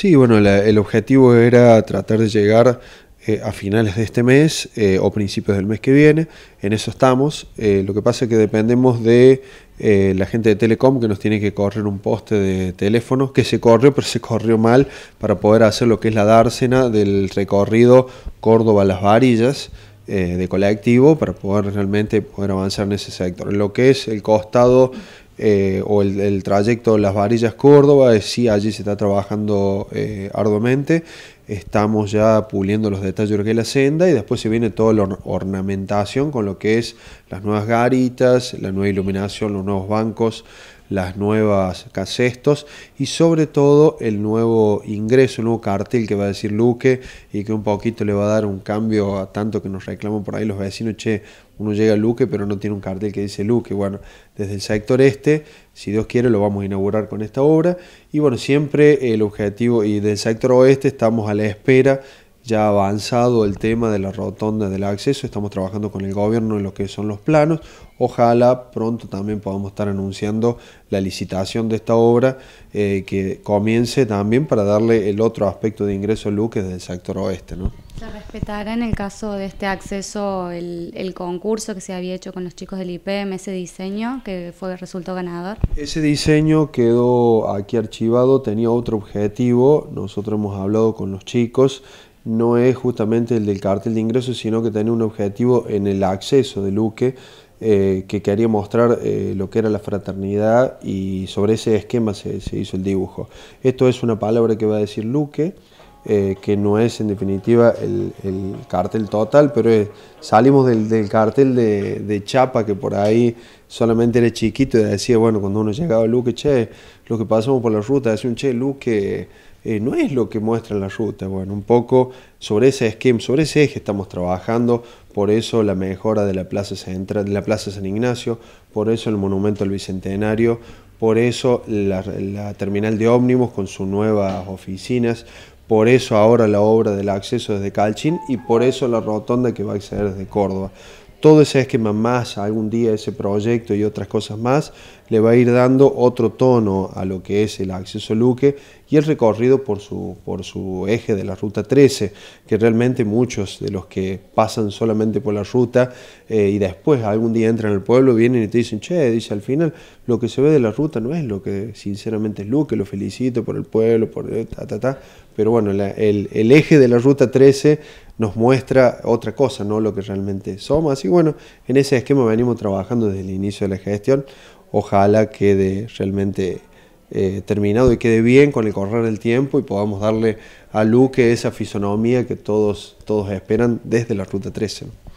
Sí, bueno, el objetivo era tratar de llegar eh, a finales de este mes eh, o principios del mes que viene. En eso estamos. Eh, lo que pasa es que dependemos de la gente de Telecom que nos tiene que correr un poste de teléfono que se corrió, pero se corrió mal para poder hacer lo que es la dársena del recorrido Córdoba-Las Varillas de colectivo para poder realmente poder avanzar en ese sector. Lo que es el costado eh, o el, el, trayecto Las Varillas Córdoba, sí, allí se está trabajando eh, arduamente, estamos ya puliendo los detalles de la senda y después se viene toda la ornamentación con lo que es las nuevas garitas, la nueva iluminación, los nuevos bancos, las nuevas casestos y sobre todo el nuevo ingreso, el nuevo cartel que va a decir Luque y que un poquito le va a dar un cambio a tanto que nos reclaman por ahí los vecinos, che, uno llega a Luque pero no tiene un cartel que dice Luque. Bueno, desde el sector este, si Dios quiere, lo vamos a inaugurar con esta obra y bueno, siempre el objetivo y del sector oeste estamos a la espera ya avanzado el tema de la rotonda del acceso, estamos trabajando con el gobierno en lo que son los planos, ojalá pronto también podamos estar anunciando la licitación de esta obra eh, que comience también para darle el otro aspecto de ingreso Luque desde el sector oeste. ¿no? ¿Se respetará en el caso de este acceso el, concurso que se había hecho con los chicos del IPM, ese diseño que fue resultó ganador? Ese diseño quedó aquí archivado, tenía otro objetivo, nosotros hemos hablado con los chicos, no es justamente el del cartel de ingresos, sino que tiene un objetivo en el acceso de Luque, eh, que quería mostrar eh, lo que era la fraternidad y sobre ese esquema se, se, hizo el dibujo. Esto es una palabra que va a decir Luque. Eh, que no es en definitiva el, cartel total, pero eh, salimos del, cartel de, Chapa, que por ahí solamente era chiquito y decía, bueno, cuando uno llegaba a Luque, che, lo que pasamos por la ruta, decía un che, Luque eh, no es lo que muestra la ruta. Bueno, un poco sobre ese esquema, sobre ese eje estamos trabajando, por eso la mejora de la Plaza San Ignacio, por eso el monumento al Bicentenario, por eso la, terminal de ómnibus con sus nuevas oficinas, por eso ahora la obra del acceso desde Calchín y por eso la rotonda que va a acceder desde Córdoba todo ese esquema más algún día ese proyecto y otras cosas más le va a ir dando otro tono a lo que es el acceso Luque y el recorrido por su, por su eje de la ruta 13, que realmente muchos de los que pasan solamente por la ruta eh, y después algún día entran al pueblo vienen y te dicen, che, dice al final, lo que se ve de la ruta no es lo que sinceramente es Luque, lo felicito por el pueblo, por ta, ta, pero bueno, el, el eje de la ruta 13 nos muestra otra cosa, no lo que realmente somos. y bueno, en ese esquema venimos trabajando desde el inicio de la gestión. Ojalá quede realmente eh, terminado y quede bien con el correr del tiempo y podamos darle a Luque esa fisonomía que todos, todos esperan desde la Ruta 13.